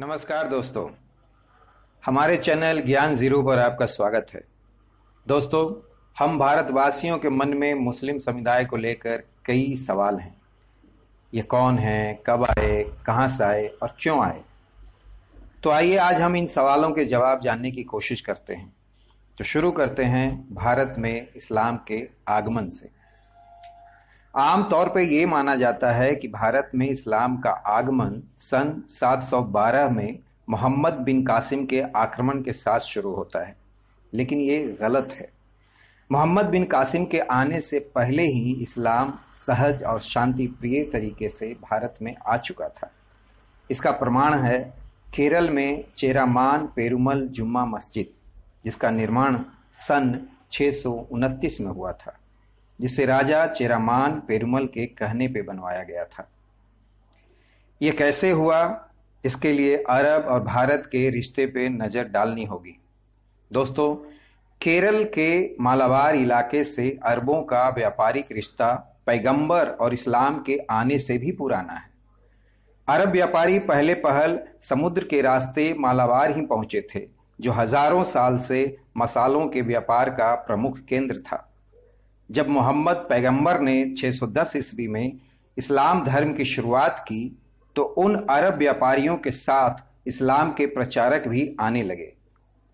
नमस्कार दोस्तों हमारे चैनल ज्ञान जीरो पर आपका स्वागत है दोस्तों हम भारतवासियों के मन में मुस्लिम समुदाय को लेकर कई सवाल हैं ये कौन है कब आए कहाँ से आए और क्यों आए तो आइए आज हम इन सवालों के जवाब जानने की कोशिश करते हैं तो शुरू करते हैं भारत में इस्लाम के आगमन से आमतौर पर यह माना जाता है कि भारत में इस्लाम का आगमन सन 712 में मोहम्मद बिन कासिम के आक्रमण के साथ शुरू होता है लेकिन ये गलत है मोहम्मद बिन कासिम के आने से पहले ही इस्लाम सहज और शांति प्रिय तरीके से भारत में आ चुका था इसका प्रमाण है केरल में चेरामान पेरुमल जुम्मा मस्जिद जिसका निर्माण सन छः में हुआ था जिसे राजा चेरामान पेरुमल के कहने पे बनवाया गया था यह कैसे हुआ इसके लिए अरब और भारत के रिश्ते पे नज़र डालनी होगी दोस्तों केरल के मालाबार इलाके से अरबों का व्यापारिक रिश्ता पैगंबर और इस्लाम के आने से भी पुराना है अरब व्यापारी पहले पहल समुद्र के रास्ते मालाबार ही पहुंचे थे जो हजारों साल से मसालों के व्यापार का प्रमुख केंद्र था जब मोहम्मद पैगंबर ने 610 ईस्वी में इस्लाम धर्म की शुरुआत की तो उन अरब व्यापारियों के साथ इस्लाम के प्रचारक भी आने लगे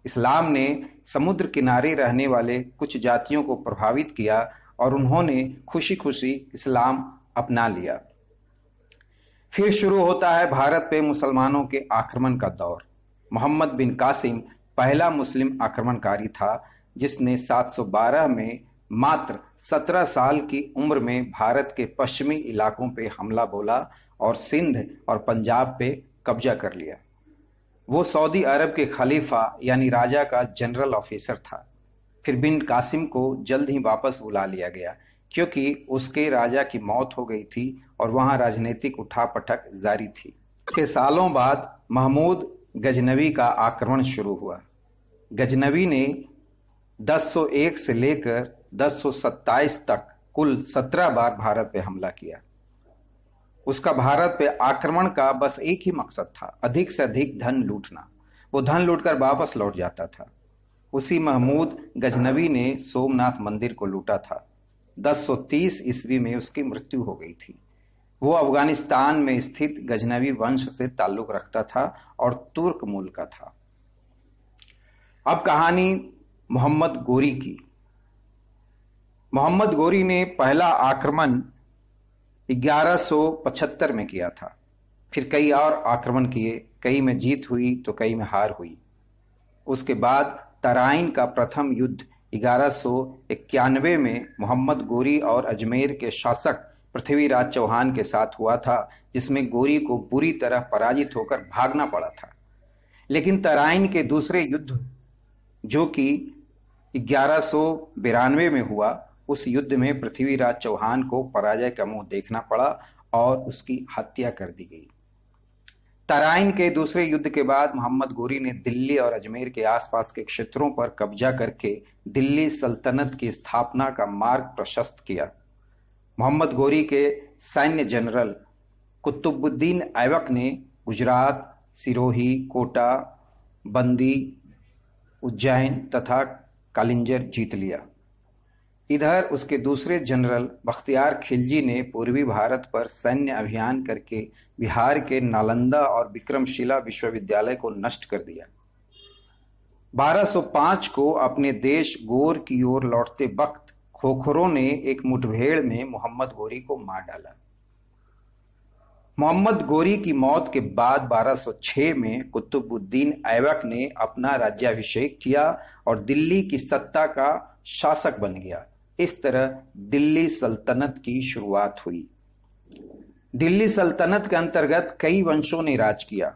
इस्लाम ने समुद्र किनारे रहने वाले कुछ जातियों को प्रभावित किया और उन्होंने खुशी खुशी इस्लाम अपना लिया फिर शुरू होता है भारत पे मुसलमानों के आक्रमण का दौर मोहम्मद बिन कासिम पहला मुस्लिम आक्रमणकारी था जिसने 712 में मात्र 17 साल की उम्र में भारत के पश्चिमी इलाकों पर हमला बोला और सिंध और पंजाब पे कब्जा कर लिया वो सऊदी अरब के खलीफा यानी राजा का जनरल ऑफिसर था फिर बिन कासिम को जल्द ही वापस बुला लिया गया क्योंकि उसके राजा की मौत हो गई थी और वहां राजनीतिक उठापटक जारी थी के सालों बाद महमूद गजनवी का आक्रमण शुरू हुआ गजनवी ने 1001 से लेकर 1027 तक कुल 17 बार भारत पे हमला किया उसका भारत पे आक्रमण का बस एक ही मकसद था अधिक से अधिक धन लूटना वो धन लूटकर वापस लौट जाता था उसी महमूद गजनवी ने सोमनाथ मंदिर को लूटा था 1030 ईस्वी में उसकी मृत्यु हो गई थी वो अफगानिस्तान में स्थित गजनवी वंश से ताल्लुक रखता था और तुर्क मूल का था अब कहानी मोहम्मद गोरी की मोहम्मद गोरी ने पहला आक्रमण 1175 में किया था फिर कई और आक्रमण किए कई में जीत हुई तो कई में हार हुई उसके बाद तराइन का प्रथम युद्ध 1191 में मोहम्मद गोरी और अजमेर के शासक पृथ्वीराज चौहान के साथ हुआ था जिसमें गोरी को बुरी तरह पराजित होकर भागना पड़ा था लेकिन तराइन के दूसरे युद्ध जो कि ग्यारह में हुआ उस युद्ध में पृथ्वीराज चौहान को पराजय का मुंह देखना पड़ा और उसकी हत्या कर दी गई तराइन के दूसरे युद्ध के बाद मोहम्मद गोरी ने दिल्ली और अजमेर के आसपास के क्षेत्रों पर कब्जा करके दिल्ली सल्तनत की स्थापना का मार्ग प्रशस्त किया मोहम्मद गोरी के सैन्य जनरल कुतुबुद्दीन ऐवक ने गुजरात सिरोही कोटा बंदी उज्जैन तथा कालिंजर जीत लिया इधर उसके दूसरे जनरल बख्तियार खिलजी ने पूर्वी भारत पर सैन्य अभियान करके बिहार के नालंदा और विक्रमशिला विश्वविद्यालय को नष्ट कर दिया 1205 को अपने देश गोर की ओर लौटते वक्त खोखरों ने एक मुठभेड़ में मोहम्मद गोरी को मार डाला मोहम्मद गोरी की मौत के बाद 1206 में कुतुबुद्दीन ऐबक ने अपना राज्याभिषेक किया और दिल्ली की सत्ता का शासक बन गया इस तरह दिल्ली सल्तनत की शुरुआत हुई दिल्ली सल्तनत के अंतर्गत कई वंशों ने राज किया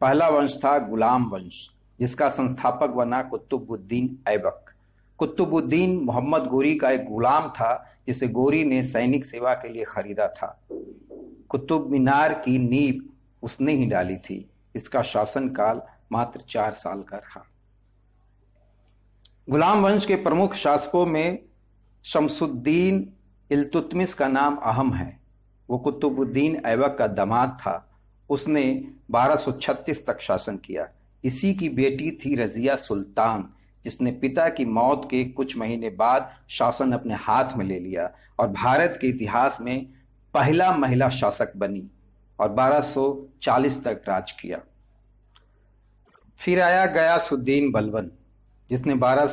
पहला वंश था गुलाम वंश जिसका संस्थापक बना कुतुबुद्दीन ऐबक कुतुबुद्दीन मोहम्मद गोरी का एक गुलाम था जिसे गोरी ने सैनिक सेवा के लिए खरीदा था कुतुब मीनार की नींव उसने ही डाली थी इसका शासनकाल मात्र चार साल का रहा गुलाम वंश के प्रमुख शासकों में शमसुद्दीन इलतुतमिस का नाम अहम है वो कुतुबुद्दीन ऐबक का दामाद था उसने 1236 तक शासन किया इसी की बेटी थी रजिया सुल्तान जिसने पिता की मौत के कुछ महीने बाद शासन अपने हाथ में ले लिया और भारत के इतिहास में पहला महिला शासक बनी और 1240 तक राज किया फिर आया गया सुद्दीन बलवन जिसने बारह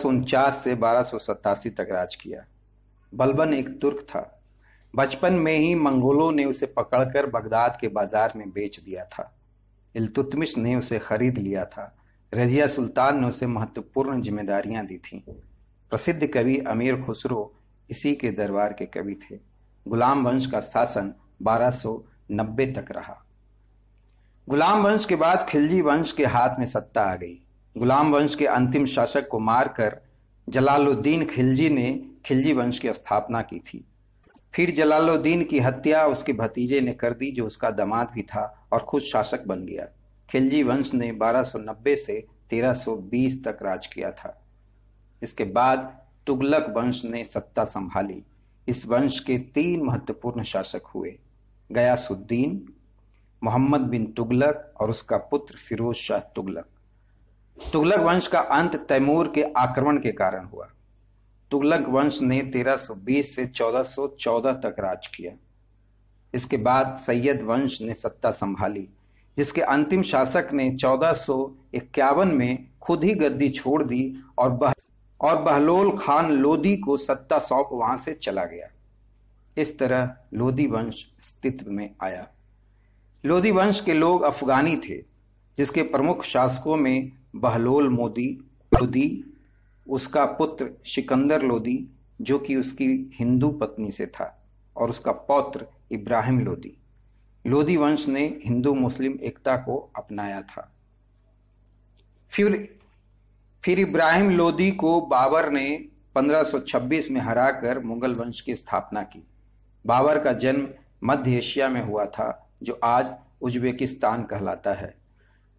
से बारह तक राज किया बलबन एक तुर्क था बचपन में ही मंगोलों ने उसे पकड़कर बगदाद के बाजार में बेच दिया था इल्तुतमिश ने उसे खरीद लिया था रजिया सुल्तान ने उसे महत्वपूर्ण जिम्मेदारियां दी थीं प्रसिद्ध कवि अमीर खुसरो इसी के दरबार के कवि थे गुलाम वंश का शासन 1290 तक रहा गुलाम वंश के बाद खिलजी वंश के हाथ में सत्ता आ गई गुलाम वंश के अंतिम शासक को मारकर जलालुद्दीन खिलजी ने खिलजी वंश की स्थापना की थी फिर जलालुद्दीन की हत्या उसके भतीजे ने कर दी जो उसका दामाद भी था और खुद शासक बन गया खिलजी वंश ने 1290 से 1320 तक राज किया था इसके बाद तुगलक वंश ने सत्ता संभाली इस वंश के तीन महत्वपूर्ण शासक हुए गयासुद्दीन मोहम्मद बिन तुगलक और उसका पुत्र फिरोज शाह तुगलक तुगलक वंश का अंत तैमूर के आक्रमण के कारण हुआ तुगलक वंश ने 1320 से 1414 तक राज किया इसके बाद सैयद वंश ने सत्ता संभाली जिसके अंतिम शासक ने 1451 में खुद ही गद्दी छोड़ दी और बह और बहलोल खान लोदी को सत्ता सौंप वहां से चला गया इस तरह लोदी वंश अस्तित्व में आया लोदी वंश के लोग अफगानी थे जिसके प्रमुख शासकों में बहलोल मोदी खुदी उसका पुत्र सिकंदर लोदी जो कि उसकी हिंदू पत्नी से था और उसका पौत्र इब्राहिम लोदी लोदी वंश ने हिंदू मुस्लिम एकता को अपनाया था फिर फिर इब्राहिम लोदी को बाबर ने 1526 में हराकर मुगल वंश की स्थापना की बाबर का जन्म मध्य एशिया में हुआ था जो आज उज्बेकिस्तान कहलाता है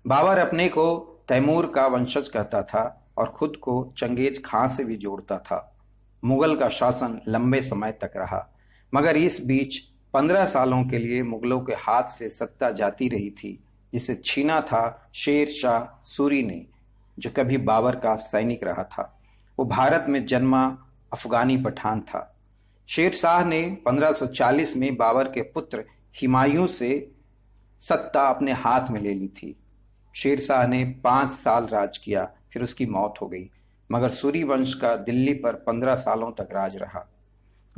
बाबर अपने को तैमूर का वंशज कहता था और खुद को चंगेज खां से भी जोड़ता था मुगल का शासन लंबे समय तक रहा मगर इस बीच पंद्रह सालों के लिए मुगलों के हाथ से सत्ता जाती रही थी जिसे छीना था शेर शाह सूरी ने जो कभी बाबर का सैनिक रहा था वो भारत में जन्मा अफगानी पठान था शेर शाह ने 1540 में बाबर के पुत्र हिमायूं से सत्ता अपने हाथ में ले ली थी शेर शाह ने पांच साल राज किया फिर उसकी मौत हो गई मगर वंश का दिल्ली पर पंद्रह सालों तक राज रहा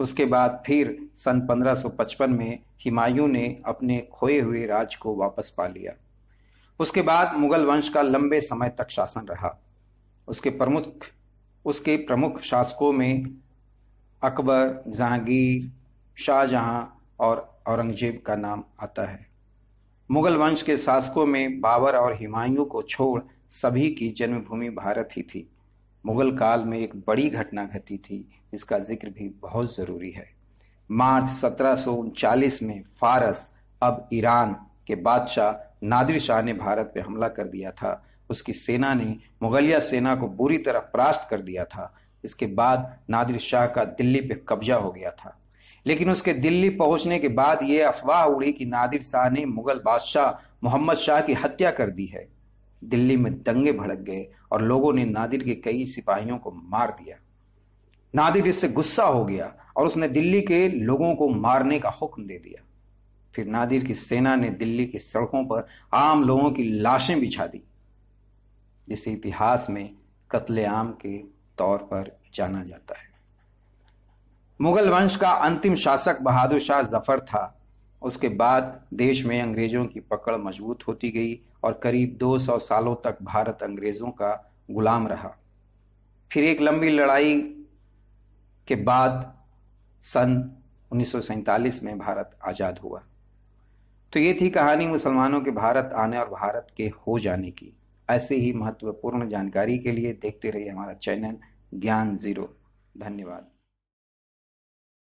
उसके बाद फिर सन 1555 में हिमायूं ने अपने खोए हुए राज को वापस पा लिया उसके बाद मुगल वंश का लंबे समय तक शासन रहा उसके प्रमुख उसके प्रमुख शासकों में अकबर जहांगीर शाहजहां और औरंगजेब का नाम आता है मुगल वंश के शासकों में बाबर और हिमायूं को छोड़ सभी की जन्मभूमि भारत ही थी मुगल काल में एक बड़ी घटना घटी थी इसका जिक्र भी बहुत ज़रूरी है मार्च सत्रह में फारस अब ईरान के बादशाह नादिर शाह ने भारत पर हमला कर दिया था उसकी सेना ने मुगलिया सेना को बुरी तरह परास्त कर दिया था इसके बाद नादिर शाह का दिल्ली पे कब्जा हो गया था लेकिन उसके दिल्ली पहुंचने के बाद ये अफवाह उड़ी कि नादिर शाह ने मुगल बादशाह मोहम्मद शाह की हत्या कर दी है दिल्ली में दंगे भड़क गए और लोगों ने नादिर के कई सिपाहियों को मार दिया नादिर इससे गुस्सा हो गया और उसने दिल्ली के लोगों को मारने का हुक्म दे दिया फिर नादिर की सेना ने दिल्ली की सड़कों पर आम लोगों की लाशें बिछा दी जिसे इतिहास में कत्लेआम के तौर पर जाना जाता है मुगल वंश का अंतिम शासक बहादुर शाह जफर था उसके बाद देश में अंग्रेजों की पकड़ मजबूत होती गई और करीब 200 सालों तक भारत अंग्रेजों का गुलाम रहा फिर एक लंबी लड़ाई के बाद सन उन्नीस में भारत आज़ाद हुआ तो ये थी कहानी मुसलमानों के भारत आने और भारत के हो जाने की ऐसे ही महत्वपूर्ण जानकारी के लिए देखते रहिए हमारा चैनल ज्ञान ज़ीरो धन्यवाद